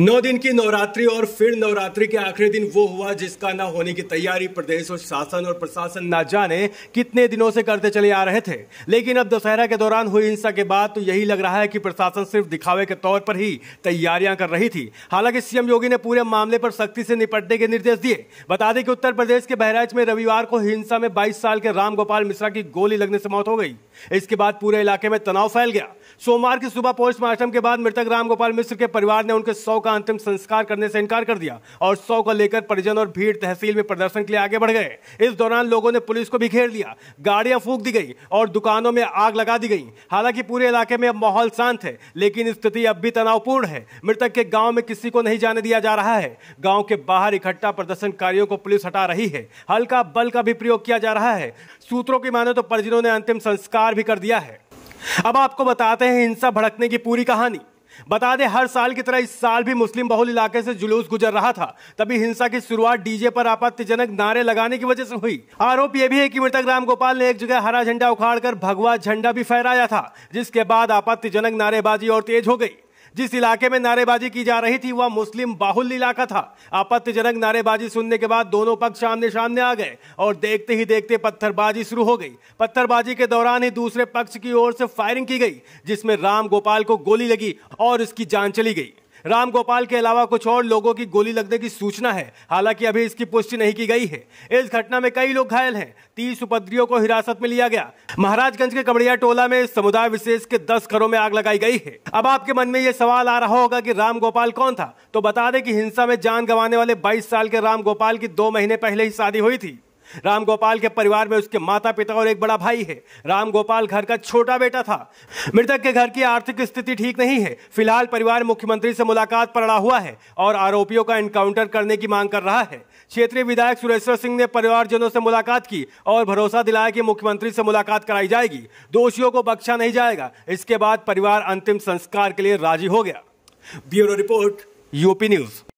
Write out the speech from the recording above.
नौ दिन की नवरात्रि और फिर नवरात्रि के आखिरी दिन वो हुआ जिसका ना होने की तैयारी प्रदेश और शासन और प्रशासन ना जाने कितने दिनों से करते चले आ रहे थे लेकिन अब दशहरा के दौरान हुई हिंसा के बाद तो यही लग रहा है कि प्रशासन सिर्फ दिखावे के तौर पर ही तैयारियां कर रही थी हालांकि सीएम योगी ने पूरे मामले पर सख्ती से निपटने के निर्देश दिए बता दें कि उत्तर प्रदेश के बहराइच में रविवार को हिंसा में बाईस साल के राम गोपाल मिश्रा की गोली लगने से मौत हो गई इसके बाद पूरे इलाके में तनाव फैल गया सोमवार की सुबह पोस्टमार्टम के बाद मृतक राम गोपाल मिश्र के परिवार ने उनके सौ का का अंतिम संस्कार करने से इनकार कर दिया और सौ को लेकर परिजन और भीड़ तहसील में प्रदर्शन के लिए आगे बढ़ गए इस दौरान लोगों ने पुलिस को भी घेर लिया गाड़ियां फूंक दी गई और दुकानों में आग लगा दी गई हालांकि पूरे इलाके में अब माहौल शांत है लेकिन स्थिति अब भी तनावपूर्ण है मृतक के गाँव में किसी को नहीं जाने दिया जा रहा है गाँव के बाहर इकट्ठा प्रदर्शनकारियों को पुलिस हटा रही है हल्का बल का भी प्रयोग किया जा रहा है सूत्रों की माने तो परिजनों ने अंतिम संस्कार भी कर दिया है अब आपको बताते हैं हिंसा भड़कने की पूरी कहानी बता दें हर साल की तरह इस साल भी मुस्लिम बहुल इलाके से जुलूस गुजर रहा था तभी हिंसा की शुरुआत डीजे पर आपत्तिजनक नारे लगाने की वजह से हुई आरोप यह भी है कि मृतक राम गोपाल ने एक जगह हरा झंडा उखाड़ कर भगवा झंडा भी फहराया था जिसके बाद आपत्तिजनक नारेबाजी और तेज हो गई जिस इलाके में नारेबाजी की जा रही थी वह मुस्लिम बाहुल इलाका था आपत्तिजनक नारेबाजी सुनने के बाद दोनों पक्ष आमने सामने आ गए और देखते ही देखते पत्थरबाजी शुरू हो गई पत्थरबाजी के दौरान ही दूसरे पक्ष की ओर से फायरिंग की गई जिसमें राम गोपाल को गोली लगी और उसकी जान चली गई राम गोपाल के अलावा कुछ और लोगों की गोली लगने की सूचना है हालांकि अभी इसकी पुष्टि नहीं की गई है इस घटना में कई लोग घायल हैं तीस उपद्रियों को हिरासत में लिया गया महाराजगंज के कमड़िया टोला में समुदाय विशेष के दस घरों में आग लगाई गई है अब आपके मन में ये सवाल आ रहा होगा की राम गोपाल कौन था तो बता दे की हिंसा में जान गंवाने वाले बाईस साल के राम गोपाल की दो महीने पहले ही शादी हुई थी राम गोपाल के परिवार में उसके माता पिता और एक बड़ा भाई है रामगोपाल घर का छोटा बेटा था मृतक के घर की आर्थिक स्थिति ठीक नहीं है फिलहाल परिवार मुख्यमंत्री से मुलाकात पर अड़ा हुआ है और आरोपियों का एनकाउंटर करने की मांग कर रहा है क्षेत्रीय विधायक सुरेश्वर सिंह ने परिवारजनों से मुलाकात की और भरोसा दिलाया कि मुख्यमंत्री से मुलाकात कराई जाएगी दोषियों को बख्शा नहीं जाएगा इसके बाद परिवार अंतिम संस्कार के लिए राजी हो गया ब्यूरो रिपोर्ट यूपी न्यूज